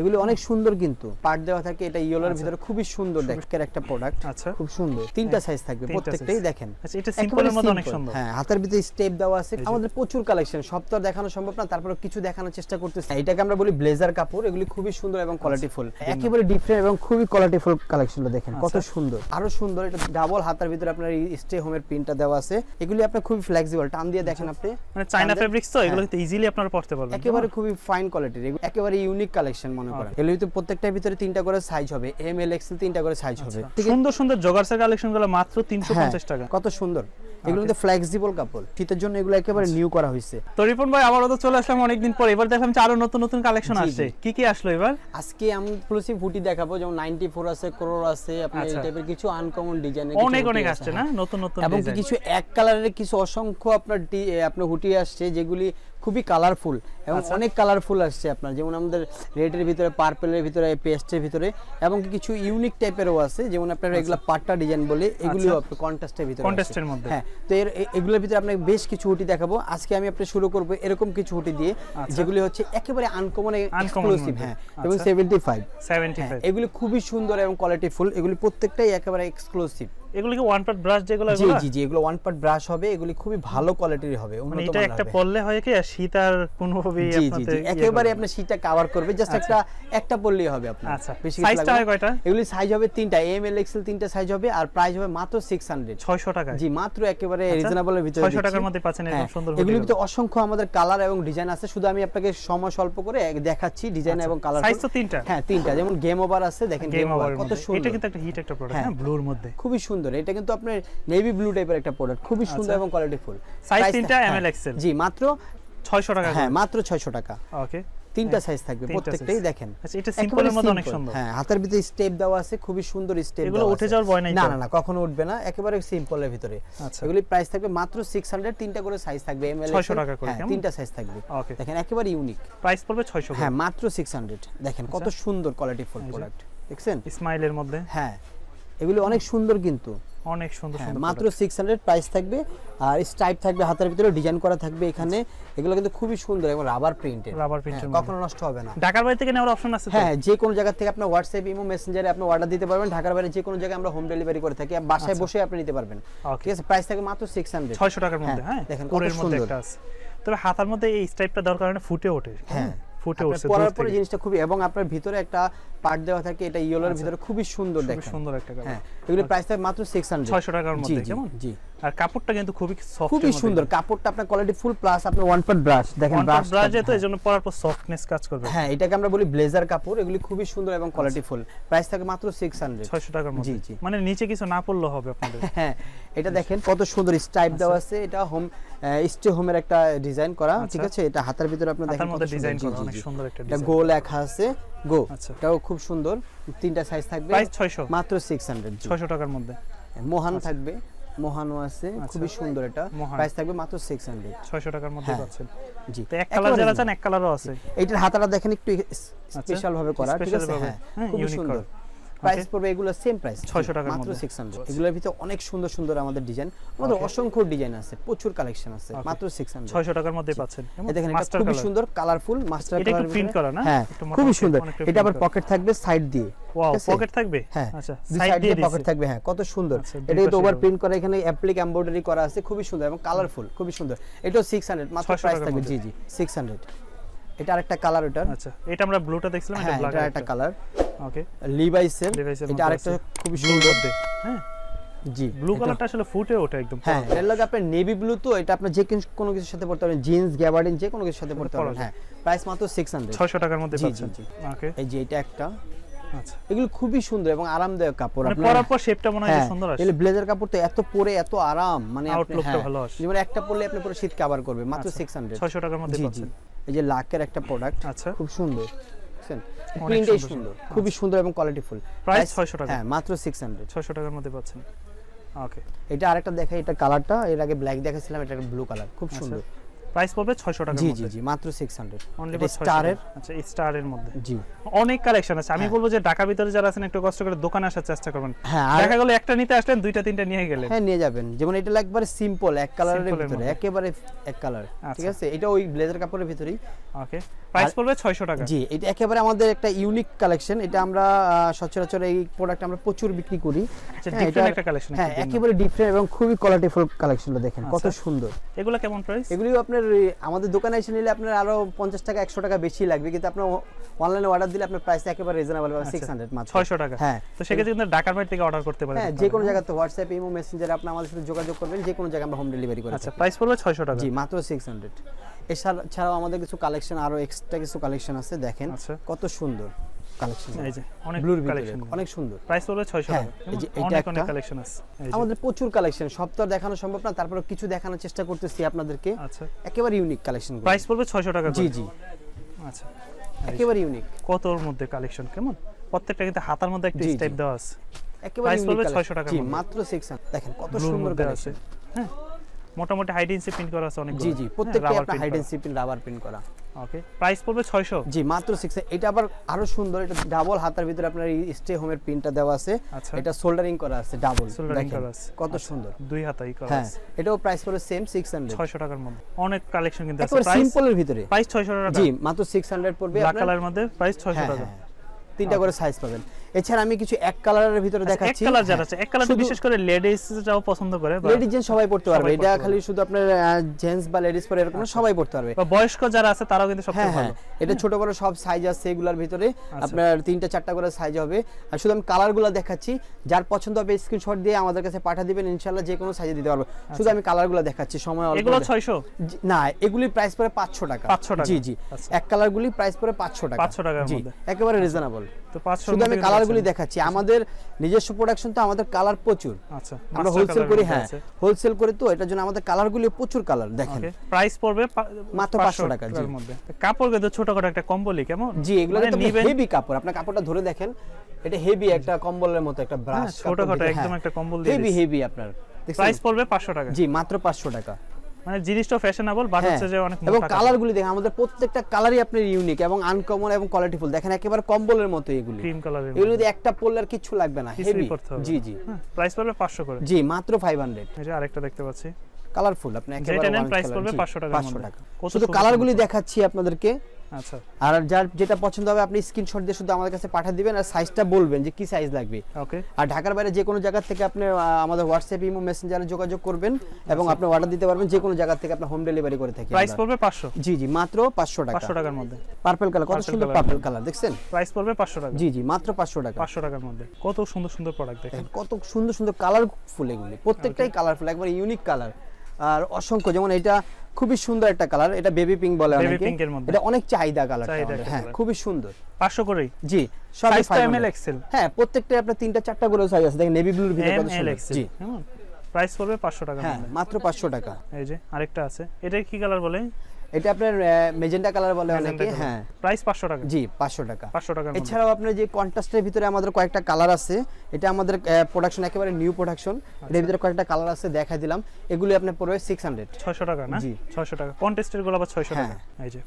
এগুলো অনেক সুন্দর কিন্তু পাট দেওয়া থাকে এটা ইয়েলোর আচ্ছা। ভিতরে খুবই সুন্দর দেখকের একটা প্রোডাক্ট আচ্ছা খুব সুন্দর তিনটা সাইজ হ্যাঁ, থাকবে প্রত্যেকটাই দেখেন আচ্ছা এটা সিম্পলের মধ্যে অনেক সুন্দর হ্যাঁ হাতের ভিতরে স্টেপ দেওয়া আছে আমাদের প্রচুর কালেকশন সব তো দেখানো সম্ভব না তারপরে কিছু দেখানোর চেষ্টা করতেছি হ্যাঁ, এটাকে আমরা বলি ব্লেজার কাপড় এগুলি খুবই সুন্দর এবং কোয়ালিটিফুল আচ্ছা। একেবারে ডিফারেন্ট এবং খুবই কোয়ালিটিফুল কালেকশনটা দেখেন কত আচ্ছা। সুন্দর আরো সুন্দর এটা ডাবল হাতের ভিতরে আপনার স্টে হোম এর প্রিন্টটা দেওয়া আছে এগুলি আপনার খুবই ফ্লেক্সিবল টান দিয়ে দেখেন আপনি মানে চায়না ফেব্রিক্স তো হ্যাঁ। এগুলো ইজিলি আপনারা পড়তে পারবেন একেবারে খুবই ফাইন কোয়ালিটির একেবারে ইউনিক কালেকশন মনে করেন আচ্ছা। প্রত্যেকটার ভিতরে তিনটা করে সাইজ হবে এম এল এক্সেল তিনটা করে সাইজ আচ্ছা। হবে সুন্দর সুন্দর মাত্র 350 হ্যাঁ, টাকা কত সুন্দর আচ্ছা। এগুলো ফ্লেক্সিবল কাপড় শীতের জন্য এগুলো একেবারে নিউ করা হয়েছে তো রিপন ভাই আবারও তো চলে আসলাম অনেকদিন পর এবার দেখলাম আরো নতুন নতুন কালেকশন আসছে কি কি আসলো এবার আজকে আমি ফ্লুসি দেখাবো যেমন 94 আছে ক্রোর আছে আপনার এই টাইপের কিছু আনকমন ডিজাইনের অনেক অনেক আসছে না নতুন নতুন এবং কিছু এক কালারের কিছু অসংখ্য আপনার আপনার হুটি আসছে যেগুলি খুবই কালারফুল এবং আচ্ছা। অনেক কালারফুল আসছে আপনার যেমন আমাদের রেডের ভিতরে পার্পেলের ভিতরে পেস্টের ভিতরে এবং কিছু ইউনিক টাইপেরও আছে যেমন আপনার আচ্ছা। এগুলো পাট্টা ডিজাইন বলে এগুলিও আপনার কন্ট্রাস্টের ভিতরে কন্টেস্টের মধ্যে হ্যাঁ তো এর এগুলোর ভিতরে আপনাকে বেশ কিছু হুটি দেখাবো আজকে আমি আপনি শুরু করবো এরকম কিছু হুটি দিয়ে আচ্ছা। যেগুলি হচ্ছে একেবারে আনকমন এক্সক্লুসিভ হ্যাঁ এবং সেভেন্টি হ্যাঁ, ফাইভ এগুলি খুবই সুন্দর এবং কোয়ালিটিফুল এগুলি প্রত্যেকটাই একেবারে এক্সক্লুসিভ এগুলো কি ওয়ান পার্ট ব্রাশ যেগুলো জি জি জি এগুলো ওয়ান পার্ট ব্রাশ হবে এগুলি খুবই ভালো কোয়ালিটির হবে মানে উন্নত মানের এটা একটা পললে হয় কি শীত আর কোনোভাবেই জি জি জি ইয়ে একেবারে আপনি শীতটা কভার করবে জাস্ট আচ্ছা। একটা একটা পড়লেই হবে আপনি আচ্ছা বেশি সাইজটা হয় কয়টা এগুলি সাইজ হবে তিনটা এম এল এক্সেল তিনটা সাইজ হবে আর প্রাইস হবে মাত্র 600 600 টাকা জি মাত্র একেবারে রিজনেবলের আচ্ছা। ভিতরে 600 টাকার মধ্যে পাচ্ছেন এরকম হ্যাঁ, সুন্দর এগুলির ভিতরে অসংখ্য আমাদের কালার এবং ডিজাইন আছে শুধু আমি আপনাকে সময় স্বল্প করে দেখাচ্ছি ডিজাইন আচ্ছা। এবং কালার সাইজ তো তিনটা হ্যাঁ তিনটা যেমন গেম ওভার আছে দেখেন গেম ওভার কত সুন্দর এটা কিন্তু একটা হিট একটা প্রোডাক্ট হ্যাঁ ব্লুর হ্যাঁ, মধ্যে খুবই সুন্দর সুন্দর এটা কিন্তু আপনার নেভি ব্লু টাইপের একটা প্রোডাক্ট খুবই আচ্ছা। সুন্দর এবং কোয়ালিটিফুল সাইজ তিনটা এম এল এক্সেল জি মাত্র 600 টাকা হ্যাঁ মাত্র 600 টাকা ওকে তিনটা সাইজ হ্যাঁ, থাকবে প্রত্যেকটাই দেখেন আচ্ছা এটা সিম্পলের মধ্যে অনেক সুন্দর হ্যাঁ হাতের ভিতরে স্টেপ দেওয়া আছে খুবই সুন্দর স্টেপ এগুলো উঠে যাওয়ার ভয় নাই না না না কখনো উঠবে না একেবারে সিম্পলের ভিতরে আচ্ছা এগুলি প্রাইস থাকবে মাত্র 600 তিনটা করে সাইজ থাকবে এম এল 600 টাকা করে হ্যাঁ তিনটা সাইজ থাকবে ওকে দেখেন একেবারে ইউনিক প্রাইস পড়বে 600 হ্যাঁ মাত্র 600 দেখেন কত আচ্ছা। সুন্দর কোয়ালিটি ফুল প্রোডাক্ট দেখছেন স্মাইলের মধ্যে হ্যাঁ এগুলি অনেক সুন্দর কিন্তু অনেক সুন্দর হ্যাঁ, সুন্দর মাত্র 600 প্রাইস থাকবে আর স্ট্রাইপ থাকবে হাতের ভিতরে ডিজাইন করা থাকবে এখানে এগুলো কিন্তু খুবই সুন্দর এবং রাবার প্রিন্টেড রাবার প্রিন্টেড কখনো নষ্ট হবে না ঢাকার বাইরে থেকে নেওয়ার অপশন আছে হ্যাঁ যে কোনো জায়গা থেকে আপনি WhatsApp ইমো মেসেঞ্জারে আপনি অর্ডার দিতে পারবেন ঢাকার বাইরে যে কোনো জায়গায় আমরা হোম ডেলিভারি করে থাকি বাসায় আচ্ছা। বসে আপনি নিতে পারবেন ঠিক আছে প্রাইস থাকবে মাত্র 600 600 টাকার মধ্যে হ্যাঁ, হ্যাঁ? দেখেন কত মধ্যে তবে হাতার মধ্যে এই স্ট্রাইপটা দরকার কারণে ফুটে ওঠে হ্যাঁ ফুটে উঠছে পরার পরে জিনিসটা খুবই এবং আপনার ভিতরে একটা পার্ট দেওয়া থাকে এটা ইয়েলোর আচ্ছা। ভিতরে খুবই সুন্দর দেখা সুন্দর একটা কালার হ্যাঁ এগুলো আচ্ছা। প্রাইস থাকে মাত্র 600 600 টাকার মধ্যে কেমন জি আর কাপড়টা কিন্তু খুবই সফট খুবই সুন্দর কাপড়টা আপনার কোয়ালিটি ফুল প্লাস আপনার ওয়ান ব্রাশ দেখেন ব্রাশ এজন্য পরার পর সফটনেস কাজ করবে হ্যাঁ এটাকে আমরা বলি ব্লেজার কাপড় এগুলি খুবই সুন্দর এবং কোয়ালিটি ফুল প্রাইস থাকে মাত্র 600 600 টাকার মধ্যে জি জি মানে নিচে কিছু না হবে আপনাদের হ্যাঁ এটা দেখেন কত সুন্দর স্ট্রাইপ দেওয়া আচ্ছা। আছে এটা হোম স্টে হোমের একটা ডিজাইন করা আচ্ছা। ঠিক আছে এটা হাতের ভিতরে আপনি দেখেন কত ডিজাইন করা অনেক সুন্দর একটা এটা গো লেখা আছে গো আচ্ছা। এটাও খুব সুন্দর তিনটা সাইজ থাকবে প্রাইস 600 মাত্র 600 600 টাকার মধ্যে মোহান থাকবে মহানো আছে আচ্ছা। খুবই সুন্দর এটা প্রাইস থাকবে মাত্র 600 600 টাকার মধ্যে হ্যাঁ। পাচ্ছেন জি তো এক কালার যারা চান এক কালারও আছে এইটার হাতাটা দেখেন একটু স্পেশাল আচ্ছা। ভাবে করা ঠিক আছে হ্যাঁ, হ্যাঁ সুন্দর প্রাইস আচ্ছা। পড়বে এগুলো সেম প্রাইস 600 টাকার মাত্র 600 এগুলোর ভিতরে অনেক সুন্দর সুন্দর আমাদের ডিজাইন আমাদের অসংখ্য ডিজাইন আছে প্রচুর কালেকশন আছে মাত্র 600 600 টাকার মধ্যে পাচ্ছেন দেখেন এটা খুব সুন্দর কালারফুল মাস্টার কালার এটা প্রিন্ট করা না হ্যাঁ খুব সুন্দর এটা আবার পকেট থাকবে সাইড দিয়ে ওয়াও পকেট থাকবে হ্যাঁ আচ্ছা সাইড দিয়ে পকেট থাকবে হ্যাঁ কত সুন্দর আচ্ছা, এটা তো ওভার প্রিন্ট করা এখানে অ্যাপ্লিক এমব্রয়ডারি করা আছে খুব সুন্দর এবং কালারফুল খুব সুন্দর এটাও 600 মাত্র প্রাইস থাকবে জি জি 600 এটা আরেকটা কালার আচ্ছা এটা আমরা ব্লুটা দেখছিলাম এটা ব্ল্যাক এটা একটা কালার ওকে এটা আরেকটা খুব সুন্দর হ্যাঁ জি ব্লু কালারটা আসলে ফুটে ওঠে একদম হ্যাঁ এর লগে আপনি নেভি ব্লু তো এটা আপনি যে কোনো কিছুর সাথে পড়তে পারেন জিন্স গ্যাবার্ডিন যে কোনো কিছুর সাথে পড়তে পারেন হ্যাঁ প্রাইস মাত্র 600 600 টাকার মধ্যে পাচ্ছেন জি ওকে এই যে এটা একটা আচ্ছা এগুলো খুবই সুন্দর এবং আরামদায়ক কাপড় মানে আপনি পরার পর শেপটা মনে হয় হ্যাঁ, সুন্দর আসে এই ব্লেজার কাপড় তো এত পরে এত আরাম মানে আউটলুকটা হ্যাঁ। ভালো আসে এবারে একটা পরলে আপনি পুরো শীত কভার করবে মাত্র 600 আচ্ছা। 600 টাকার মধ্যে পাচ্ছেন এই যে লাকের একটা প্রোডাক্ট আচ্ছা খুব সুন্দর প্রিন্টই সুন্দর খুবই আচ্ছা। সুন্দর এবং কোয়ালিটি ফুল প্রাইস ছয়শো টাকা হ্যাঁ মাত্র সিক্স 600 ছয়শো টাকার মধ্যে পাচ্ছেন ওকে এটা আরেকটা দেখাই এটা কালারটা এর আগে ব্ল্যাক দেখাছিলাম এটা ব্লু কালার খুব আচ্ছা। সুন্দর প্রাইস পড়বে 600 টাকা জি জি জি মাত্র 600 অনলি স্টারের আচ্ছা স্টারের মধ্যে জি অনেক কালেকশন আছে আমি হ্যাঁ। বলবো যে ঢাকা ভিতরে যারা আছেন একটু কষ্ট করে দোকানে আসার চেষ্টা করবেন হ্যাঁ দেখা গেল একটা নিতে আসলেন দুইটা তিনটা নিয়ে গেলেন হ্যাঁ নিয়ে যাবেন যেমন এটা একবারে সিম্পল এক কালারের ভিতরে একেবারে এক কালার আচ্ছা। ঠিক আছে এটা ওই ব্লেজার কাপড়ের ভিতরেই ওকে প্রাইস পড়বে 600 টাকা জি এটা একেবারে আমাদের একটা ইউনিক কালেকশন এটা আমরা সচরাচর এই প্রোডাক্ট আমরা প্রচুর বিক্রি করি আচ্ছা ডিফারেন্ট হ্যাঁ, একটা কালেকশন হ্যাঁ একেবারে ডিফারেন্ট এবং খুবই কোয়ালিটিফুল কালেকশনটা দেখেন কত আচ্ছা। সুন্দর এগুলো কেমন প্রাইস এগুলো আপনার আমাদের দোকানে এসে নিলে আপনার আরো পঞ্চাশ টাকা একশো টাকা বেশি লাগবে কিন্তু আপনার অনলাইনে অর্ডার দিলে আপনার প্রাইস একেবারে রিজনেবল হবে সিক্স আচ্ছা, হান্ড্রেড মাত্র ছয়শো টাকা হ্যাঁ তো সেক্ষেত্রে কিন্তু ঢাকার বাইরে থেকে অর্ডার করতে পারেন হ্যাঁ যে কোনো জায়গাতে হোয়াটসঅ্যাপ ইমো মেসেঞ্জার আপনি আমাদের সাথে যোগাযোগ করবেন যে কোনো জায়গায় আমরা হোম ডেলিভারি করি আচ্ছা প্রাইস পড়বে ছয়শো টাকা জি মাত্র সিক্স হান্ড্রেড এছাড়াও আমাদের কিছু কালেকশন আরো এক্সট্রা কিছু কালেকশন আছে দেখেন আচ্ছা। কত সুন্দর হ্যাঁ, আচ্ছা। একেবারে ইউনিক আচ্ছা। কতর মধ্যে কালেকশন কেমন প্রত্যেকটা কিন্তু মধ্যে একটা টাকা মাত্র দেখেন কত সুন্দর হ্যাঁ। মোটামুটি করা জি জি প্রত্যেকটা রাবার প্রিন্ট করা ওকে প্রাইস পড়বে 600 জি মাত্র 600 এটা আবার আরো সুন্দর এটা ডাবল হাতার ভিতরে আপনার স্টে হোমের পিনটা দেওয়া আছে আচ্ছা। এটা সোল্ডারিং করা আছে ডাবল সোল্ডারিং কত আচ্ছা, সুন্দর দুই হাতাই করা হ্যাঁ, আছে এটাও প্রাইস পড়বে সেম 600 600 টাকার মধ্যে অনেক কালেকশন কিন্তু আছে প্রাইস সিম্পলের ভিতরে প্রাইস 600 টাকা জি মাত্র 600 পড়বে আপনার কালার মধ্যে প্রাইস হ্যাঁ, 600 টাকা হ্যাঁ, তিনটা আচ্ছা। করে সাইজ পাবেন এছাড়া আমি কিছু এক কালারের ভিতরে আচ্ছা, দেখাচ্ছি এক কালার যারা আছে এক কালার বিশেষ করে লেডিজরাও পছন্দ করে লেডিজ জেন্টস সবাই পড়তে পারবে এটা খালি শুধু আপনার জেন্টস বা লেডিজ পরে এরকম আচ্ছা। সবাই পড়তে পারবে বা বয়স্ক যারা আছে তারাও কিন্তু সবচেয়ে হ্যাঁ, হ্যাঁ। ভালো এটা ছোট বড় সব সাইজ আছে এগুলার ভিতরে আপনার তিনটা চারটা করে সাইজ হবে আর শুধু আমি কালারগুলো দেখাচ্ছি যার পছন্দ হবে স্ক্রিনশট দিয়ে আমাদের কাছে পাঠা দিবেন ইনশাআল্লাহ যে কোনো সাইজে দিতে পারবো শুধু আমি কালারগুলো দেখাচ্ছি সময় অল্প এগুলো 600 না এগুলি প্রাইস পড়ে 500 টাকা 500 টাকা জি জি এক কালারগুলি প্রাইস পড়ে 500 টাকা 500 টাকার মধ্যে একেবারে রিজনেবল শুধু আচ্ছা, হ্যাঁ, ছোটখাটো একটা কম্বলই জি এগুলো হেভি মানে কাপড় আপনি কাপড়টা ধরে দেখেন এটা হেভি একটা কম্বলের মতো একটা ব্রাশ হ্যাঁ, ছোটখাটো একদম হ্যাঁ। একটা কম্বল হেভি হেভি আপনার প্রাইস 500 টাকা জি মাত্র 500 টাকা মানে জিনিসটা ফ্যাশনেবল বাট হচ্ছে যে অনেক এবং কালারগুলি দেখেন আমাদের প্রত্যেকটা কালারই ইউনিক এবং আনকমন এবং কোয়ালিটিফুল দেখেন একেবারে কম্বলের মতো এগুলি ক্রিম কালার এগুলো যদি একটা পরলে আর কিছু লাগবে না হেভি জি জি প্রাইস হ্যাঁ, পড়বে 500 করে জি মাত্র 500 এই যে আরেকটা দেখতে পাচ্ছি কালারফুল আপনি একেবারে প্রাইস পড়বে 500 টাকা 500 টাকা শুধু কালারগুলি দেখাচ্ছি আপনাদেরকে আচ্ছা। আর যার যেটা পছন্দ হবে আপনি স্ক্রিনশট দিয়ে শুধু আমাদের কাছে পাঠিয়ে দিবেন আর সাইজটা বলবেন যে কি সাইজ লাগবে আর ঢাকার বাইরে যে কোনো জায়গা থেকে আপনি আমাদের হোয়াটসঅ্যাপ ইমো মেসেঞ্জারে যোগাযোগ করবেন এবং আচ্ছা। আপনি অর্ডার দিতে পারবেন যে কোনো জায়গা থেকে আপনি হোম ডেলিভারি করে থাকি প্রাইস পড়বে 500 জি জি মাত্র 500 টাকা 500 টাকার মধ্যে পার্পল কালার কত সুন্দর পার্পল কালার দেখছেন প্রাইস পড়বে 500 টাকা জি জি মাত্র 500 টাকা 500 টাকার মধ্যে কত সুন্দর সুন্দর প্রোডাক্ট দেখেন কত সুন্দর সুন্দর কালারফুল এগুলো প্রত্যেকটাই কালারফুল একবার ইউনিক কালার আর অসংখ্য যেমন এটা খুবই সুন্দর একটা কালার এটা বেবি পিঙ্ক বলে এটা অনেক চাহিদা কালার হ্যাঁ খুবই সুন্দর পাঁচশো করে জি সব এমএল এক্সেল হ্যাঁ প্রত্যেকটা আপনার তিনটা চারটা করে সাইজ আছে দেখেন নেভি ব্লুর ভিতরে কত সুন্দর জি প্রাইস পড়বে পাঁচশো টাকা হ্যাঁ, মাত্র পাঁচশো টাকা এই যে আরেকটা আছে এটা কি কালার বলে এটা আপনার মেজেন্টা কালার বলে অনেকে হ্যাঁ প্রাইস 500 টাকা জি 500 টাকা 500 টাকা এছাড়াও আপনার যে কন্ট্রাস্টের ভিতরে আমাদের কয়েকটা কালার আছে এটা আমাদের প্রোডাকশন একেবারে নিউ প্রোডাকশন এর ভিতরে কয়েকটা কালার আছে দিলাম এগুলো আপনার পড়বে 600 600 টাকা না জি 600 টাকা গুলো আবার 600 হ্যাঁ। টাকা এই যে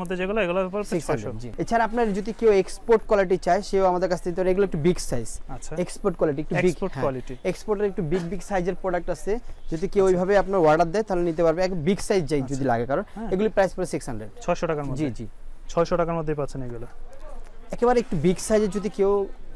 মধ্যে যেগুলো এগুলো 600 জি এছাড়া আপনার যদি কেউ এক্সপোর্ট কোয়ালিটি চায় সেও আমাদের কাছ থেকে এগুলো একটু বিগ সাইজ আচ্ছা এক্সপোর্ট কোয়ালিটি একটু বিগ এক্সপোর্ট কোয়ালিটি এক্সপোর্টের একটু বিগ বিগ সাইজের প্রোডাক্ট আছে যদি কেউ ওইভাবে আপনার অর্ডার দেয় তাহলে নিতে পারবে এক বিগ সাইজ যাই আচ্ছা। যদি লাগে কারণ হ্যাঁ। এগুলি প্রাইস পড়ে সিক্স হান্ড্রেড ছশো টাকার মধ্যে জি জি ছশো টাকার মধ্যেই পাচ্ছেন এগুলো একেবারে একটু বিগ সাইজের যদি কেউ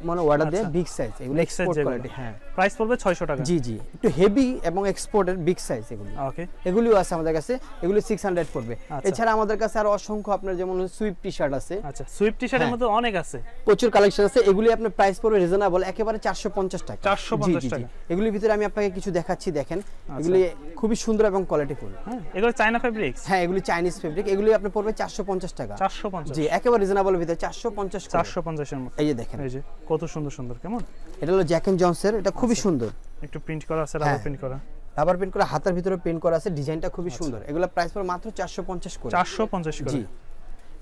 মানে অর্ডার দেয় বিগ আচ্ছা। সাইজ এগুলো এক্সপোর্ট কোয়ালিটি হ্যাঁ প্রাইস পড়বে 600 টাকা জি জি একটু হেভি এবং এক্সপোর্টের বিগ সাইজ এগুলো ওকে এগুলিও আছে আমাদের কাছে এগুলো 600 পড়বে আচ্ছা। এছাড়া আমাদের কাছে অসংখ্য আপনার যেমন সুইফট টি-শার্ট আছে আচ্ছা সুইফট টি-শার্টের হ্যাঁ। মধ্যে অনেক আছে প্রচুর কালেকশন আছে এগুলি আপনার প্রাইস পড়বে রিজনেবল একেবারে 450 টাকা 450 টাকা এগুলির ভিতরে আমি আপনাকে কিছু দেখাচ্ছি দেখেন আচ্ছা। এগুলি খুবই সুন্দর এবং কোয়ালিটি হ্যাঁ, ফুল এগুলো চায়না ফেব্রিক্স হ্যাঁ এগুলি চাইনিজ ফেব্রিক এগুলি পড়বে 450 টাকা 450 জি একেবারে রিজনেবল ভিতরে 450 450 এর মধ্যে এই যে দেখেন এই যে কত সুন্দর সুন্দর কেমন এটা হলো জ্যাক এন্ড জনসের এটা খুবই আচ্ছা। সুন্দর একটু প্রিন্ট করা আছে রাবার হ্যাঁ। প্রিন্ট করা রাবার প্রিন্ট করা হাতের ভিতরে প্রিন্ট করা আছে ডিজাইনটা খুবই আচ্ছা। সুন্দর এগুলো প্রাইস পড়ে মাত্র 450 করে 450 করে জি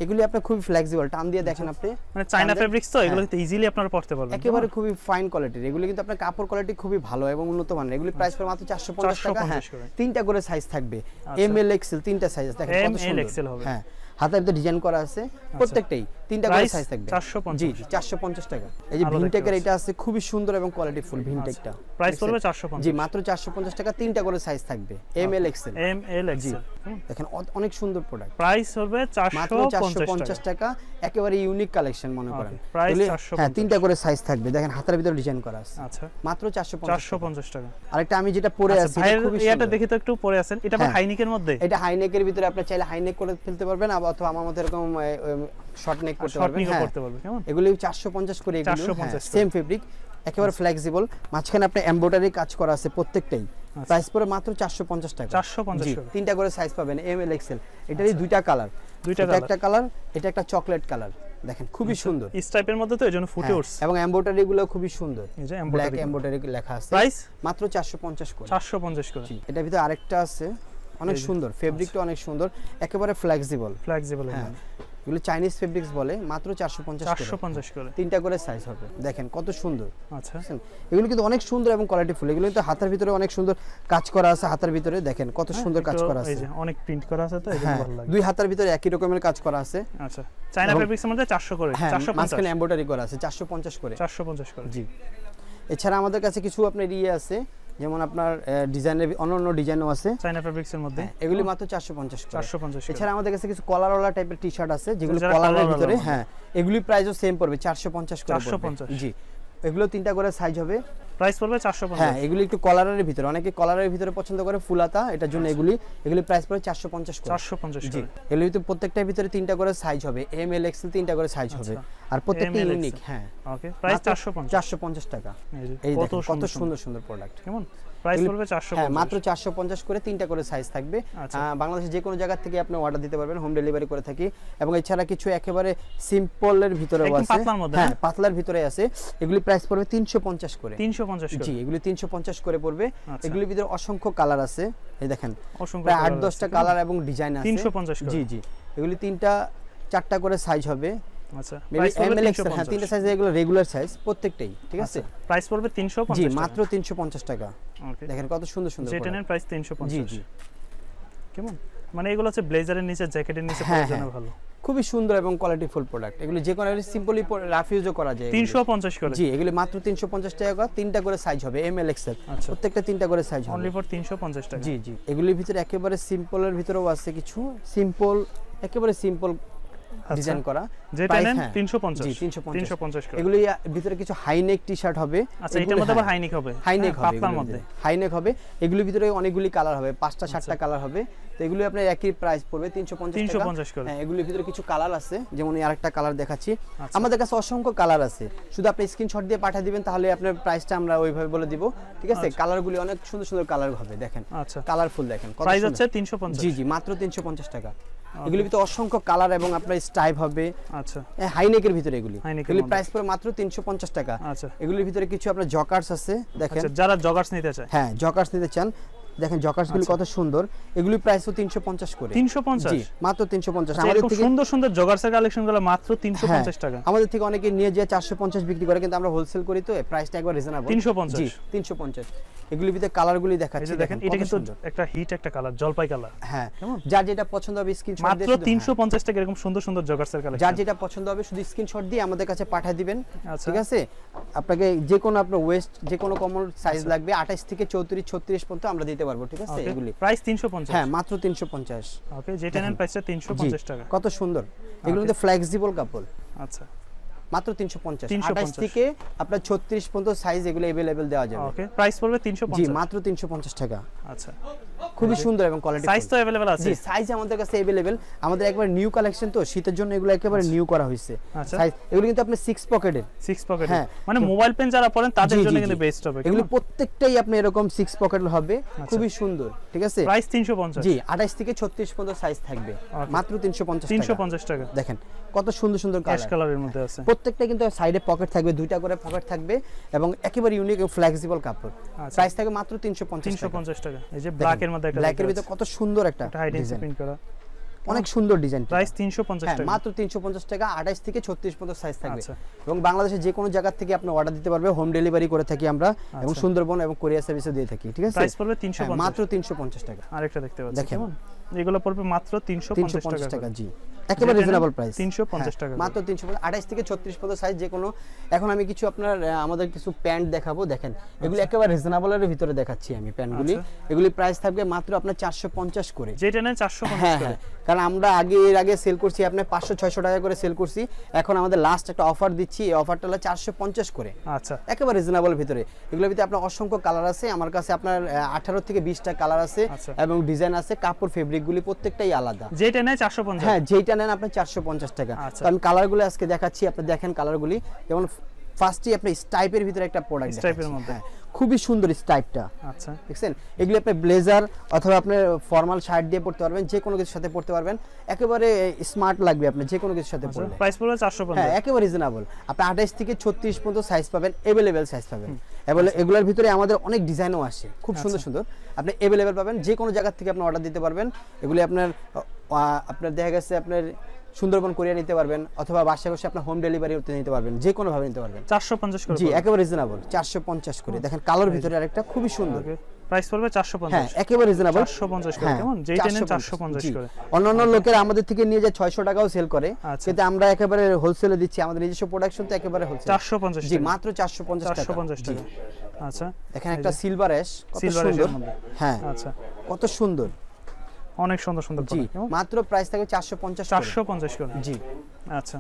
এগুলি আপনি খুবই ফ্লেক্সিবল টান দিয়ে দেখেন আপনি মানে চাইনা ফেব্রিক্স তো এগুলো হ্যাঁ। কিন্তু ইজিলি আপনারা পড়তে পারবেন একেবারে খুবই ফাইন কোয়ালিটির এগুলো কিন্তু আপনার কাপড় কোয়ালিটি খুবই ভালো এবং উন্নত মানের এগুলি প্রাইস আচ্ছা। পড়ে মাত্র 450 টাকা হ্যাঁ তিনটা করে সাইজ থাকবে এম এল এক্সেল তিনটা সাইজ দেখেন কত সুন্দর এম এল এক্সেল হবে হ্যাঁ হাতের ভিতরে ডিজাইন করা আছে আচ্ছা। প্রত্যেকটাই তিনটা করে সাইজ থাকবে 450 জি 450 টাকা এই যে ভিনটেকের এটা আছে খুবই সুন্দর এবং কোয়ালিটি ফুল ভিনটেকটা প্রাইস পড়বে 450 জি মাত্র 450 টাকা তিনটা করে সাইজ থাকবে M L X L M L XL দেখেন অনেক সুন্দর প্রোডাক্ট প্রাইস হবে 450 টাকা একেবারে ইউনিক কালেকশন মনে করেন প্রাইস 450 হ্যাঁ তিনটা করে সাইজ থাকবে দেখেন হাতের ভিতরে ডিজাইন করা আছে আচ্ছা মাত্র 450 450 টাকা আরেকটা আমি যেটা পরে আচ্ছা, আছি খুবই এটা দেখি তো একটু পরে আছেন এটা হাইনেকের হ্যাঁ। মধ্যে এটা হাইনেকের ভিতরে আপনি চাইলে হাইনেক করে ফেলতে পারবেন অথবা আমার মতো এরকম শর্ট নেক করতে পারবে করতে হ্যাঁ। পারবে কেমন এগুলি করে এগুলো সেম হ্যাঁ, ফেব্রিক একেবারে ফ্লেক্সিবল মাঝখানে আপনি এমব্রয়ডারি কাজ করা আছে প্রত্যেকটাই প্রাইস আচ্ছা। পড়ে মাত্র 450 টাকা 450 টাকা তিনটা করে সাইজ পাবেন এম এল এক্সেল এটারই দুইটা কালার দুইটা একটা কালার এটা একটা চকলেট কালার দেখেন খুবই আচ্ছা। সুন্দর স্টাইপের মধ্যে তো এজন্য ফুটে হ্যাঁ, উঠছে এবং এমব্রয়ডারি গুলো খুবই সুন্দর এই যে এমব্রয়ডারি লেখা আছে প্রাইস মাত্র 450 করে পঞ্চাশ করে এটার ভিতরে আরেকটা আছে অনেক সুন্দর ফেব্রিকটা আচ্ছা। অনেক সুন্দর একেবারে ফ্লেক্সিবল হ্যাঁ। ফ্লেক্সিবল হ্যাঁ এগুলো চাইনিজ ফেব্রিক্স বলে মাত্র চারশো পঞ্চাশ চারশো করে তিনটা করে সাইজ হবে দেখেন কত সুন্দর আচ্ছা এগুলো কিন্তু অনেক সুন্দর এবং কোয়ালিটি ফুল এগুলো কিন্তু হাতের ভিতরে অনেক সুন্দর কাজ করা আছে হাতের ভিতরে দেখেন কত হ্যাঁ, সুন্দর কাজ করা আছে অনেক প্রিন্ট করা আছে তো হ্যাঁ দুই হাতের ভিতরে একই রকমের কাজ করা আছে আচ্ছা চাইনা ফেব্রিক্স মধ্যে চারশো করে হ্যাঁ, চারশো মাঝখানে এম্ব্রয়ডারি করা আছে চারশো পঞ্চাশ করে চারশো পঞ্চাশ করে জি এছাড়া আমাদের কাছে কিছু আপনার ইয়ে আছে যেমন আপনার ডিজাইনের অন্য ডিজাইনও আছে চাইনা ফেব্রিক্সের মধ্যে হ্যাঁ, এগুলি মাত্র 450 টাকা 450 এছাড়া আমাদের কাছে কিছু কলারওয়ালা টাইপের টি-শার্ট আছে যেগুলো কলারের ভিতরে হ্যাঁ এগুলি প্রাইসও সেম পড়বে 450 চারশো 450 জি এগুলো তিনটা করে সাইজ হবে প্রাইস পড়বে হ্যাঁ এগুলি একটু কলারের ভিতরে অনেকে কলারের ভিতরে পছন্দ করে ফুলাতা এটার জন্য এগুলি এগুলি প্রাইস পড়বে এগুলি তো প্রত্যেকটার ভিতরে তিনটা করে সাইজ হবে এম এল এক্সেল তিনটা করে সাইজ আচ্ছা। হবে আর প্রত্যেকটা ইউনিক হ্যাঁ ওকে প্রাইস টাকা এই কত সুন্দর সুন্দর প্রোডাক্ট কেমন হ্যাঁ, করে তিনটা করে সাইজ থাকবে আচ্ছা। বাংলাদেশে যে কোনো জায়গা থেকে আপনি অর্ডার দিতে পারবেন হোম ডেলিভারি করে থাকি এবং এছাড়া কিছু একেবারে সিম্পলের ভিতরে আছে হ্যাঁ, হ্যাঁ পাতলার ভিতরে আছে এগুলি প্রাইস পড়বে পঞ্চাশ করে 350 350 জি এগুলি করে পড়বে আচ্ছা। এগুলির ভিতরে অসংখ্য কালার আছে এই দেখেন অসংখ্য প্রায় 8 কালার এবং ডিজাইন আছে 350 করে জি জি এগুলি তিনটা চারটা করে সাইজ হবে আচ্ছা, হ্যাঁ, আচ্ছা, টাকা কত সুন্দর সুন্দর জেটেনের প্রাইস 350 জি জি মানে এগুলো হচ্ছে ব্লেজারের নিচে জ্যাকেটের নিচে হ্যাঁ, হ্যাঁ। ভালো খুবই সুন্দর এবং কোয়ালিটিফুল প্রোডাক্ট এগুলো যে কোনো সিম্পলি রাফ ইউজও করা যায় তিনশো করে জি এগুলো মাত্র তিনশো পঞ্চাশ টাকা করে তিনটা করে সাইজ হবে এম এল এক্সেল প্রত্যেকটা তিনটা করে সাইজ অনলি ফর পঞ্চাশ টাকা জি জি এগুলির ভিতরে একেবারে সিম্পলের ভিতরেও আছে কিছু সিম্পল একেবারে সিম্পল আচ্ছা। ডিজাইন করা যেটা নেন 350 জি 350 এগুলি ভিতরে কিছু হাই নেক টি-শার্ট হবে আচ্ছা এটার মধ্যে হ্যাঁ, আবার হাই নেক হবে হাই নেক হ্যাঁ, হবে পাতলার মধ্যে হাই নেক হবে এগুলির ভিতরে অনেকগুলি কালার হবে পাঁচটা আচ্ছা। সাতটা কালার হবে তো এগুলি আপনার একই প্রাইস পড়বে 350 টাকা 350 করে হ্যাঁ, ভিতরে কিছু কালার আছে যেমন আরেকটা কালার দেখাচ্ছি আচ্ছা। আমাদের কাছে অসংখ্য কালার আছে শুধু আপনি স্ক্রিনশট দিয়ে পাঠিয়ে দিবেন তাহলে আপনার প্রাইসটা আমরা ওইভাবে বলে দিব ঠিক আছে কালারগুলি অনেক সুন্দর সুন্দর কালার হবে দেখেন কালারফুল দেখেন প্রাইস হচ্ছে 350 জি জি মাত্র 350 টাকা এগুলি ভিতরে অসংখ্য কালার এবং আপনার স্টাইপ হবে আচ্ছা হাইনেকের ভিতরে এগুলি এগুলি প্রাইস পড়ে মাত্র 350 টাকা আচ্ছা এগুলির ভিতরে কিছু আপনার জকার্স আছে দেখেন আচ্ছা, যারা জকার্স নিতে চায় হ্যাঁ জকার্স নিতে চান দেখেন জকার্সগুলো আচ্ছা। কত সুন্দর এগুলি প্রাইস তো 350 করে 350 জি মাত্র 350 আচ্ছা, আমাদের থেকে সুন্দর সুন্দর কালেকশন গুলো মাত্র 350 হ্যাঁ, টাকা আমাদের থেকে অনেকে নিয়ে যায় 450 বিক্রি করে কিন্তু আমরা হোলসেল করি তো প্রাইসটা একবার রিজনেবল 350 জি 350 এগুলির ভিতরে কালারগুলি দেখাচ্ছি দেখেন এটা কিন্তু একটা হিট একটা কালার জলপাই কালার হ্যাঁ যার যেটা পছন্দ হবে স্ক্রিনশট মাত্র 350 টাকা এরকম সুন্দর সুন্দর জগার্সের কালেকশন যার যেটা পছন্দ হবে শুধু স্ক্রিনশট দিয়ে আমাদের কাছে পাঠিয়ে দিবেন আচ্ছা। ঠিক আছে আপনাকে যে কোনো আপনার ওয়েস্ট যে কোনো কমন সাইজ আচ্ছা। লাগবে 28 থেকে 34 36 পর্যন্ত আমরা দিতে পারবো ঠিক আছে এগুলি প্রাইস 350 হ্যাঁ মাত্র 350 ওকে যেটা নেন প্রাইসটা 350 টাকা কত সুন্দর এগুলো তো ফ্লেক্সিবল কাপড় আচ্ছা মাত্র 350 28 থেকে আপনার 36 পর্যন্ত সাইজ এগুলো अवेलेबल দেওয়া যাবে ওকে প্রাইস পড়বে 350 জি মাত্র 350 টাকা আচ্ছা খুবই সুন্দর এবং কোয়ালিটি সাইজ তো अवेलेबल আছে সাইজ আমাদের কাছে अवेलेबल আমাদের একবার নিউ কালেকশন তো শীতের জন্য এগুলো একেবারে নিউ আচ্ছা। করা হয়েছে সাইজ আচ্ছা। এগুলো কিন্তু আপনি 6 পকেটের 6 হ্যাঁ মানে মোবাইল পেন যারা পড়েন তাদের জন্য কিন্তু বেস্ট হবে এগুলো প্রত্যেকটাই আপনি এরকম 6 হবে আচ্ছা। খুবই সুন্দর ঠিক আছে প্রাইস 350 জি 28 থেকে 36 পর্যন্ত সাইজ থাকবে মাত্র 350 টাকা 350 টাকা দেখেন কত সুন্দর সুন্দর কালার কালারের মধ্যে আছে প্রত্যেকটা কিন্তু সাইডে পকেট থাকবে দুইটা করে পকেট থাকবে এবং একেবারে ইউনিক ফ্লেক্সিবল কাপড় প্রাইস থাকে মাত্র 350 350 টাকা এই যে ব্ল্যাক ব্ল্যাকের মধ্যে একটা ব্ল্যাকের ভিতরে কত সুন্দর একটা ডিজাইন প্রিন্ট করা অনেক সুন্দর ডিজাইন প্রাইস 350 টাকা মাত্র 350 টাকা 28 থেকে 36 পর্যন্ত সাইজ থাকবে আচ্ছা। এবং বাংলাদেশে যে কোনো জায়গা থেকে আপনি অর্ডার দিতে পারবে হোম ডেলিভারি করে থাকি আমরা আচ্ছা। এবং সুন্দরবন এবং কোরিয়া সার্ভিসও দিয়ে থাকি ঠিক আছে প্রাইস পড়বে 350 হ্যাঁ, মাত্র 350 টাকা আরেকটা দেখতে পাচ্ছেন দেখুন এগুলো পড়বে মাত্র 350 টাকা জি একেবারে রিজনেবল প্রাইস 350 টাকা মাত্র 350 28 থেকে 36 পর্যন্ত সাইজ যে কোনো এখন আমি কিছু আপনার আমাদের কিছু প্যান্ট দেখাবো দেখেন এগুলো আচ্ছা। একেবারে রিজনেবলের ভিতরে দেখাচ্ছি আমি প্যান্টগুলি আচ্ছা। এগুলি প্রাইস থাকবে মাত্র আপনার 450 করে যেটা না 450 হ্যাঁ, করে হ্যাঁ। কারণ আমরা আগে এর আগে সেল করছি আপনার পাঁচশো ছয়শো টাকা করে সেল করছি এখন আমাদের লাস্ট একটা অফার দিচ্ছি এই অফারটা হলো চারশো পঞ্চাশ করে আচ্ছা একেবারে রিজনেবল ভিতরে এগুলোর ভিতরে আপনার অসংখ্য কালার আছে আমার কাছে আপনার আঠারো থেকে বিশটা কালার আছে আচ্ছা। এবং ডিজাইন আছে কাপড় ফেব্রিকগুলি প্রত্যেকটাই আলাদা যেটা নেয় চারশো পঞ্চাশ হ্যাঁ যেটা নেন আপনার চারশো পঞ্চাশ টাকা আচ্ছা। তো আমি কালারগুলো আজকে দেখাচ্ছি আপনি দেখেন কালারগুলি যেমন ফার্স্টই আপনার স্টাইপের ভিতরে একটা প্রোডাক্ট স্টাইপের মধ্যে হ্যাঁ, খুবই সুন্দর স্টাইপটা আচ্ছা দেখছেন এগুলি আপনি ব্লেজার অথবা আপনার ফর্মাল শার্ট দিয়ে পড়তে পারবেন যে কোনো কিছুর সাথে পড়তে পারবেন একেবারে স্মার্ট লাগবে আপনি যে কোনো কিছুর সাথে পড়বেন আচ্ছা, প্রাইস পড়বে 450 হ্যাঁ একেবারে রিজনেবল আপনি 28 থেকে 36 পর্যন্ত সাইজ পাবেন अवेलेबल সাইজ পাবেন এবং এগুলোর ভিতরে আমাদের অনেক ডিজাইনও আসে খুব আচ্ছা। সুন্দর সুন্দর আপনি अवेलेबल পাবেন যে কোনো জায়গা থেকে আপনি অর্ডার দিতে পারবেন এগুলি আপনার আপনার দেখা গেছে আপনার সুন্দরবন কোরিয়া নিতে পারবেন অথবা বাসায় বসে আপনার হোম ডেলিভারি নিতে পারবেন যে কোনো ভাবে নিতে পারবেন 450 করে জি একেবারে রিজনেবল 450 করে দেখেন কালোর ভিতরে আরেকটা খুবই সুন্দর প্রাইস পড়বে 450 হ্যাঁ একেবারে রিজনেবল 450 করে হ্যাঁ, কেমন 450 করে অন্যান্য আচ্ছা। লোকেরা আমাদের থেকে নিয়ে যায় 600 টাকাও সেল করে আচ্ছা। কিন্তু আমরা একেবারে হোলসেলে দিচ্ছি আমাদের নিজস্ব প্রোডাকশন তো একেবারে হোলসেল 450 জি মাত্র 450 টাকা 450 টাকা আচ্ছা দেখেন একটা সিলভার কত সুন্দর হ্যাঁ আচ্ছা কত সুন্দর অনেক সুন্দর সুন্দর জি মাত্র প্রাইস থাকবে 450 450 করে জি আচ্ছা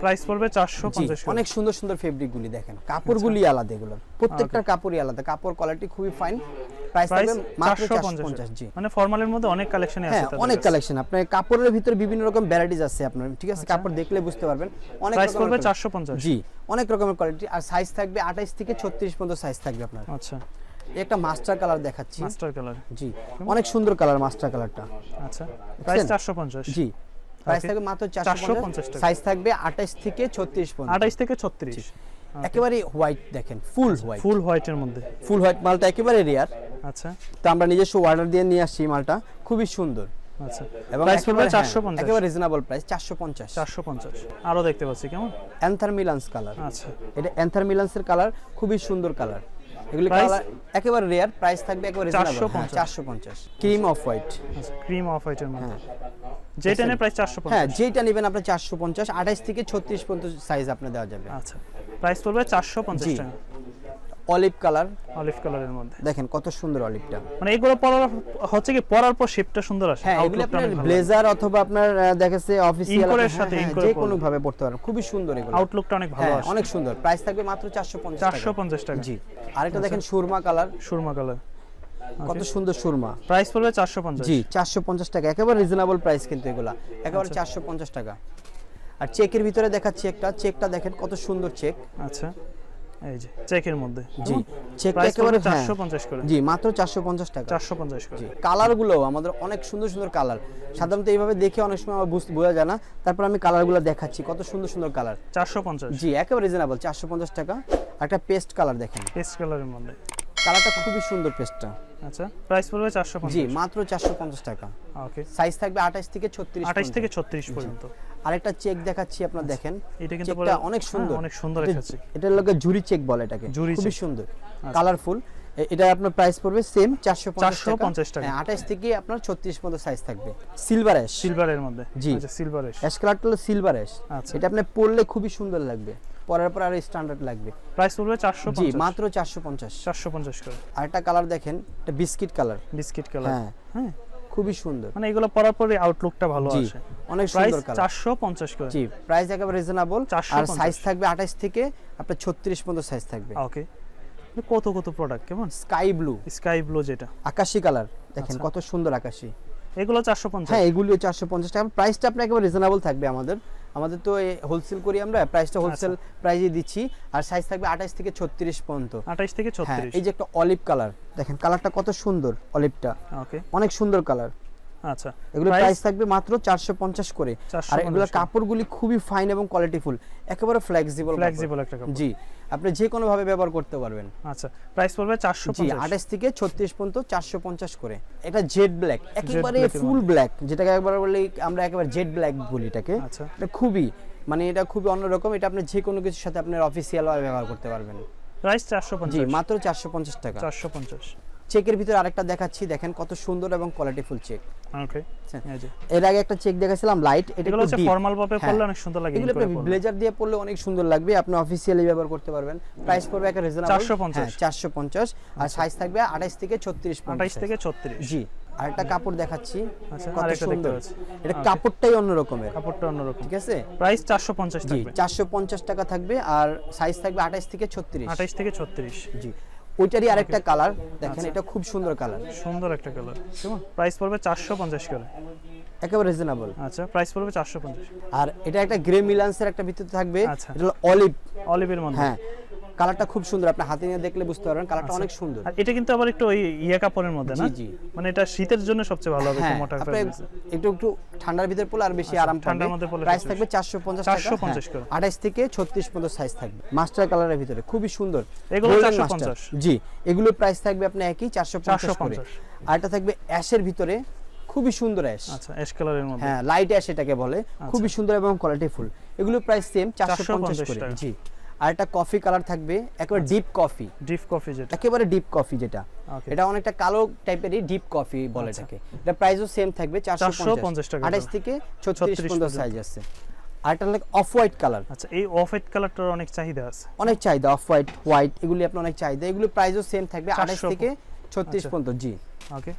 প্রাইস পড়বে 450 অনেক সুন্দর সুন্দর ফেব্রিক গুলি দেখেন কাপড়গুলি আচ্ছা। আলাদা এগুলো প্রত্যেকটা কাপড়ই আলাদা কাপড় কোয়ালিটি খুবই ফাইন প্রাইস মাত্র 450 জি মানে ফর্মালের মধ্যে অনেক কালেকশন আছে হ্যাঁ, অনেক কালেকশন আপনার কাপড়ের ভিতরে বিভিন্ন রকম ভ্যারাইটিস আছে আপনার ঠিক আছে আচ্ছা। কাপড় দেখলে বুঝতে পারবেন অনেক প্রাইস পড়বে 450 জি অনেক রকমের কোয়ালিটি আর সাইজ থাকবে 28 থেকে 36 পর্যন্ত সাইজ থাকবে আপনার আচ্ছা একটা মাস্টার কালার দেখাচ্ছি মাস্টার কালার জি অনেক সুন্দর কালার মাস্টার কালারটা আচ্ছা প্রাইস 450 জি প্রাইস থাকবে মাত্র 450 সাইজ থাকবে 28 থেকে 36 পর্যন্ত 28 থেকে 36 একেবারে হোয়াইট দেখেন ফুল হোয়াইট ফুল হোয়াইটের মধ্যে ফুল হোয়াইট মালটা একেবারে রিয়ার আচ্ছা তো আমরা নিজস্ব ওয়ার্ডার দিয়ে নিয়ে আসছি মালটা খুবই সুন্দর আচ্ছা এবং প্রাইস পড়বে 450 একেবারে হ্যাঁ, রিজনেবল আরো দেখতে পাচ্ছি কেমন অ্যানথারমিলান্স কালার আচ্ছা এটা অ্যানথারমিলান্সের কালার খুবই সুন্দর কালার এগুলি একেবারে রেয়ার প্রাইস থাকবে একেবারে 450 cream off white cream off হোয়াইটের মধ্যে হ্যাঁ। যেটা নেবেন প্রাইস 450 হ্যাঁ যেটা নেবেন আপনি 450 28 থেকে 36 পর্যন্ত সাইজ আপনি দেওয়া যাবে আচ্ছা প্রাইস পড়বে 450 টাকা অলিভ কালার অলিভ কালারের মধ্যে দেখেন কত সুন্দর অলিভটা মানে এগুলো পরার হচ্ছে কি পরার পর শেপটা সুন্দর আসে হ্যাঁ এগুলো আপনার ব্লেজার অথবা আপনার অফিসিয়াল সাথে হ্যাঁ, যে কোনো ভাবে পড়তে পারেন খুবই সুন্দর এগুলো আউটলুকটা অনেক ভালো হ্যাঁ, আসে অনেক সুন্দর প্রাইস থাকবে মাত্র 450 টাকা 450 টাকা জি আরেকটা আচ্ছা। দেখেন সুরমা কালার সুরমা কালার কত আচ্ছা। সুন্দর সুরমা প্রাইস পড়বে 450 জি 450 টাকা একেবারে রিজনেবল প্রাইস কিন্তু এগুলা একেবারে 450 আচ্ছা। টাকা আর চেকের ভিতরে দেখাচ্ছি একটা চেকটা দেখেন কত সুন্দর চেক আচ্ছা হ্যাঁ। কালার গুলো আমাদের অনেক সুন্দর সুন্দর কালার সাধারণত এইভাবে দেখে অনেক সময় বোঝা যায় না তারপর আমি কালার গুলো দেখাচ্ছি কত সুন্দর সুন্দর কালার 450 জি একেবারে রিজনেবল 450 টাকা একটা পেস্ট কালার দেখেন পেস্ট কালারের মধ্যে কালারটা খুবই সুন্দর পেস্টটা আচ্ছা প্রাইস পড়বে 450 জি মাত্র 450 টাকা ওকে সাইজ থাকবে 28 থেকে 36 28 থেকে 36 পর্যন্ত আরেকটা চেক দেখাচ্ছি আপনারা আচ্ছা, দেখেন এটা অনেক হ্যাঁ, সুন্দর অনেক সুন্দর এটার চেক বলে এটাকে খুবই সুন্দর আচ্ছা। কালারফুল হ্যাঁ, আচ্ছা, এটা আপনার প্রাইস পড়বে সেম টাকা থেকে আপনার সাইজ থাকবে সিলভার সিলভারের মধ্যে জি সিলভার অ্যাশ কালারটা হলো সিলভার এটা পরলে খুবই সুন্দর লাগবে পরের পর আর স্ট্যান্ডার্ড লাগবে প্রাইস পড়বে চারশো জি মাত্র চারশো পঞ্চাশ চারশো করে আর একটা কালার দেখেন এটা বিস্কিট কালার বিস্কিট কালার হ্যাঁ হ্যাঁ খুবই সুন্দর মানে এগুলো পরার পরে আউটলুকটা ভালো অনেক সুন্দর কালার 450 করে জি প্রাইস একেবারে রিজনেবল আর সাইজ থাকবে 28 থেকে আপনার 36 পর্যন্ত সাইজ থাকবে ওকে মানে কত কত প্রোডাক্ট কেমন স্কাই ব্লু স্কাই ব্লু যেটা আকাশি কালার দেখেন আচ্ছা। কত সুন্দর আকাশি এগুলো 450 হ্যাঁ এগুলো 450 টাকা প্রাইসটা আপনার একেবারে রিজনেবল থাকবে আমাদের আমাদের তো হোলসেল করি আমরা প্রাইসটা হোলসেল প্রাইসে দিচ্ছি আর সাইজ থাকবে আঠাশ থেকে ছত্রিশ পর্যন্ত আঠাশ থেকে হ্যাঁ, ছত্রিশ এই যে একটা অলিভ কালার দেখেন কালারটা কত সুন্দর অলিভটা অনেক সুন্দর কালার আচ্ছা এগুলো প্রাইস থাকবে মাত্র 450 করে আর এগুলো কাপড়গুলি খুবই ফাইন এবং কোয়ালিটিফুল একেবারে ফ্লেক্সিবল ফ্লেক্সিবল একটা কাপড় জি আপনি যে কোনো ভাবে ব্যবহার করতে পারবেন আচ্ছা প্রাইস পড়বে 450 জি 28 থেকে 36 পর্যন্ত 450 করে এটা জেড ব্ল্যাক একেবারে ফুল ব্ল্যাক যেটাকে একবার বলি আমরা একেবারে জেড ব্ল্যাক বলি এটাকে আচ্ছা। এটা খুবই মানে এটা খুবই অন্যরকম এটা আপনি যে কোনো কিছুর সাথে আপনার অফিসিয়াল ভাবে ব্যবহার করতে পারবেন প্রাইস 450 জি মাত্র 450 টাকা 450 চেকের ভিতরে আরেকটা দেখাচ্ছি দেখেন কত সুন্দর এবং কোয়ালিটিফুল চেক ওকে এর আগে একটা চেক দেখাছিলাম লাইট এটা হচ্ছে ফর্মাল ভাবে পরলে হ্যাঁ। অনেক সুন্দর লাগে এগুলো ব্লেজার দিয়ে পরলে অনেক সুন্দর লাগবে আপনি অফিশিয়ালি ব্যবহার করতে পারবেন প্রাইস পড়বে একটা রিজনেবল 450 450 আর সাইজ আচ্ছা। থাকবে 28 থেকে 36 28 থেকে 36 জি আর একটা কাপড় দেখাচ্ছি আচ্ছা, কত সুন্দর এটা কাপড়টাই অন্য রকমের কাপড়টা অন্য রকম ঠিক আছে প্রাইস 450 থাকবে 450 টাকা থাকবে আর সাইজ থাকবে 28 থেকে 36 28 থেকে 36 জি ওইটারই আরেকটা কালার দেখেন আচ্ছা। এটা খুব সুন্দর কালার সুন্দর একটা কালার প্রাইস পড়বে 450 করে একেবারে রিজনেবল আচ্ছা প্রাইস পড়বে 450 আর এটা একটা গ্রে মিলান্সের একটা ভিত্তিতে থাকবে আচ্ছা। এটা হলো অলিভ অলিভের মধ্যে হ্যাঁ কালারটা খুব সুন্দর আপনি হাতে নিয়ে দেখলে বুঝতে পারবেন কালারটা আচ্ছা। অনেক সুন্দর এটা কিন্তু আবার একটু ওই ইয়া কাপড়ের মধ্যে না জি মানে এটা শীতের জন্য সবচেয়ে ভালো হবে হ্যাঁ, মোটা একটু একটু ঠান্ডার ভিতরে পড়লে আর বেশি আচ্ছা, আরাম ঠান্ডার মধ্যে পড়লে প্রাইস থাকবে 450 টাকা 450 হ্যাঁ, করে 28 থেকে 36 পর্যন্ত সাইজ থাকবে মাস্টার কালারের ভিতরে খুবই সুন্দর এগুলো 450 জি এগুলো প্রাইস থাকবে আপনি একই 450 করে আর এটা থাকবে অ্যাশের ভিতরে খুবই সুন্দর অ্যাশ আচ্ছা অ্যাশ কালারের মধ্যে হ্যাঁ লাইট অ্যাশ এটাকে বলে আচ্ছা। খুবই সুন্দর এবং কোয়ালিটিফুল এগুলো প্রাইস সেম 450 করে জি আর একটা কফি কালার থাকবে একেবারে ডিপ কফি ডিপ কফি যেটা একেবারে ডিপ কফি যেটা এটা অনেকটা কালো টাইপেরই ডিপ কফি বলে থাকে এটা প্রাইসও সেম থাকবে 450 টাকা 28 থেকে 36 পর্যন্ত সাইজ আছে আরেকটা লাইক অফ হোয়াইট কালার আচ্ছা এই অফ হোয়াইট কালারটার অনেক চাহিদা আছে অনেক চাহিদা অফ হোয়াইট হোয়াইট এগুলি আপনার অনেক চাহিদা এগুলি প্রাইসও সেম থাকবে 28 থেকে 36 আচ্ছা। পর্যন্ত জি ওকে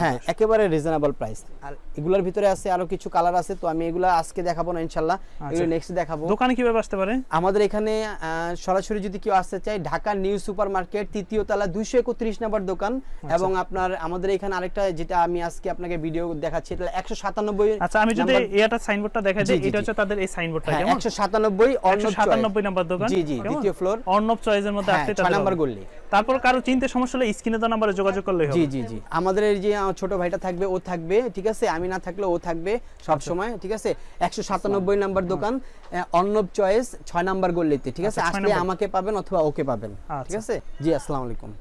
হ্যাঁ একেবারে রিজনেবল প্রাইস আর ভিতরে আছে আরো কিছু কালার আছে তো আমি এগুলা আজকে দেখাবো না ইনশাআল্লাহ নেক্সট আচ্ছা। দেখাবো দোকানে কিভাবে আসতে পারে আমাদের এখানে সরাসরি যদি কেউ আসতে চায় ঢাকা নিউ তৃতীয় তলা নম্বর দোকান আচ্ছা। এবং আপনার আমাদের এখানে আরেকটা যেটা আমি আজকে আপনাকে ভিডিও দেখাচ্ছি এটা আচ্ছা আমি যদি এটা সাইনবোর্ডটা এটা হচ্ছে তাদের এই সাইনবোর্ডটা হ্যাঁ, একশো সাতানব্বই অর্ণব নম্বর দোকান জি জি দ্বিতীয় ফ্লোর অর্ণব চয়েজের মধ্যে হ্যাঁ, আসতে নম্বর গলি তারপর কারো চিনতে সমস্যা হলে স্ক্রিনে তো নম্বরে যোগাযোগ করলে জি জি জি আমাদের এই যে ছোট ভাইটা থাকবে ও থাকবে ঠিক আছে আমি না থাকলে ও থাকবে সব আচ্ছা। সময় ঠিক আছে একশো আচ্ছা। সাতানব্বই নাম্বার দোকান অর্ণব চয়েস ছয় নাম্বার গল্লিতে ঠিক আচ্ছা, আছে আসলে আমাকে পাবেন অথবা ওকে পাবেন ঠিক আছে জি আসসালাম আলাইকুম